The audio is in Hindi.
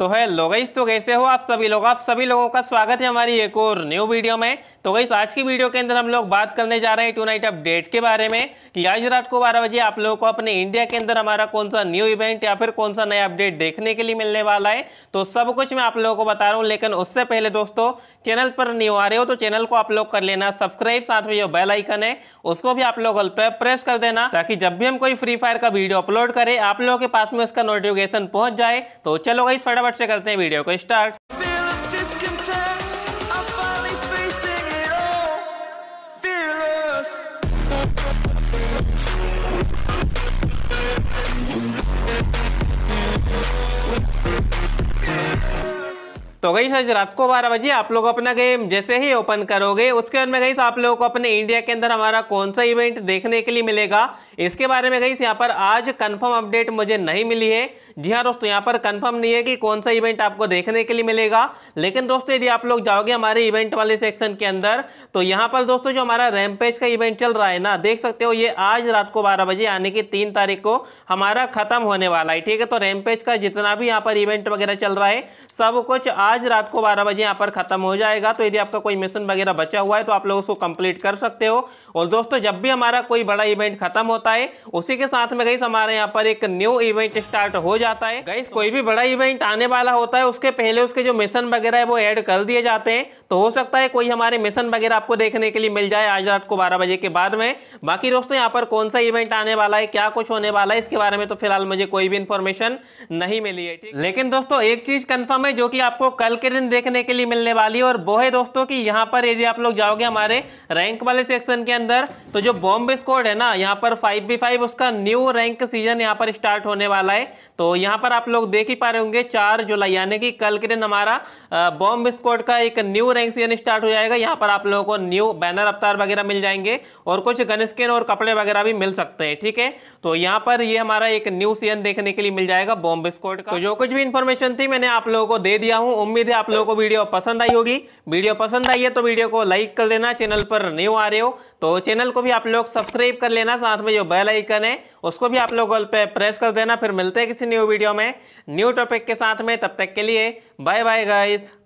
तो हेलो गईस तो कैसे हो आप सभी लोग आप सभी लोगों का स्वागत है हमारी एक और न्यू वीडियो में तो गई आज की वीडियो के अंदर हम लोग बात करने जा रहे हैं टू नाइट अपडेट के बारे में कि आज रात को बारह बजे आप लोगों को अपने इंडिया के अंदर हमारा कौन सा न्यू इवेंट या फिर कौन सा नया अपडेट देखने के लिए मिलने वाला है तो सब कुछ मैं आप लोगों को बता रहा हूँ लेकिन उससे पहले दोस्तों चैनल पर न्यू आ रहे हो तो चैनल को आप लोग कर लेना सब्सक्राइब साथ में जो बेल आइकन है उसको भी आप लोग पर प्रेस कर देना ताकि जब भी हम कोई फ्री फायर का वीडियो अपलोड करें आप लोगों के पास में उसका नोटिफिकेशन पहुंच जाए तो चलो गई फटाफट फटाफट से करते हैं वीडियो को स्टार्ट तो गई आज रात को बारह बजे आप लोग अपना गेम जैसे ही ओपन करोगे उसके बाद में गई आप लोगों को अपने इंडिया के अंदर हमारा कौन सा इवेंट देखने के लिए मिलेगा इसके बारे में गई यहाँ पर आज कंफर्म अपडेट मुझे नहीं मिली है जी हाँ दोस्तों यहाँ पर कंफर्म नहीं है कि कौन सा इवेंट आपको देखने के लिए मिलेगा लेकिन दोस्तों यदि आप लोग जाओगे हमारे इवेंट वाले सेक्शन के अंदर तो यहाँ पर दोस्तों जो हमारा रैमपेज का इवेंट चल रहा है ना देख सकते हो ये आज रात को बारह बजे यानी कि तीन तारीख को हमारा खत्म होने वाला है ठीक है तो रैमपेज का जितना भी यहाँ पर इवेंट वगैरह चल रहा है सब कुछ आज आज रात को बारह बजे यहाँ पर खत्म हो जाएगा तो यदि आपका कोई मिशन वगैरह बचा हुआ है तो आप लोग उसको कंप्लीट कर सकते हो और दोस्तों जब भी हमारा कोई बड़ा इवेंट खत्म होता है उसी के साथ में गई हमारे यहाँ पर एक न्यू इवेंट स्टार्ट हो जाता है गई कोई भी बड़ा इवेंट आने वाला होता है उसके पहले उसके जो मिशन वगैरह है वो एड कर दिए जाते हैं तो हो सकता है कोई हमारे मिशन वगैरह आपको देखने के लिए मिल जाए आज रात को बारह बजे के बाद में बाकी दोस्तों यहाँ पर कौन सा इवेंट आने वाला है क्या कुछ होने वाला है इसके बारे में तो फिलहाल मुझे कोई भी इन्फॉर्मेशन नहीं मिली है ठीक लेकिन दोस्तों एक चीज़ कन्फर्म है जो कि आपको कल के दिन देखने के लिए मिलने वाली है और वो है दोस्तों की यहाँ पर यदि आप लोग जाओगे हमारे रैंक वाले सेक्शन के अंदर तो जो बॉम्बे स्कोड है ना यहाँ पर फाइव बी फाइव उसका न्यू रैंक सीजन यहाँ पर स्टार्ट होने वाला है तो यहाँ पर आप लोग देख ही पा रहे होंगे चार जुलाई यानी कि कल के दिन हमारा बॉम्ब स्कोड का एक न्यू रैंक सीजन स्टार्ट हो जाएगा यहाँ पर आप लोगों को न्यू बैनर अवतार वगैरह मिल जाएंगे और कुछ गन स्किन और कपड़े वगैरह भी मिल सकते हैं ठीक है तो यहाँ पर ये हमारा एक न्यू सीजन देखने के लिए मिल जाएगा बॉम्ब स्कोड का तो जो कुछ भी इन्फॉर्मेशन थी मैंने आप लोगों को दे दिया हूँ उम्मीद है आप लोगों को वीडियो पसंद आई होगी वीडियो पसंद आई है तो वीडियो को लाइक कर देना चैनल पर न्यू आ रहे हो तो चैनल को भी आप लोग सब्सक्राइब कर लेना साथ में जो बेल आइकन है उसको भी आप लोग पे प्रेस कर देना फिर मिलते हैं किसी न्यू वीडियो में न्यू टॉपिक के साथ में तब तक के लिए बाय बाय गाइज़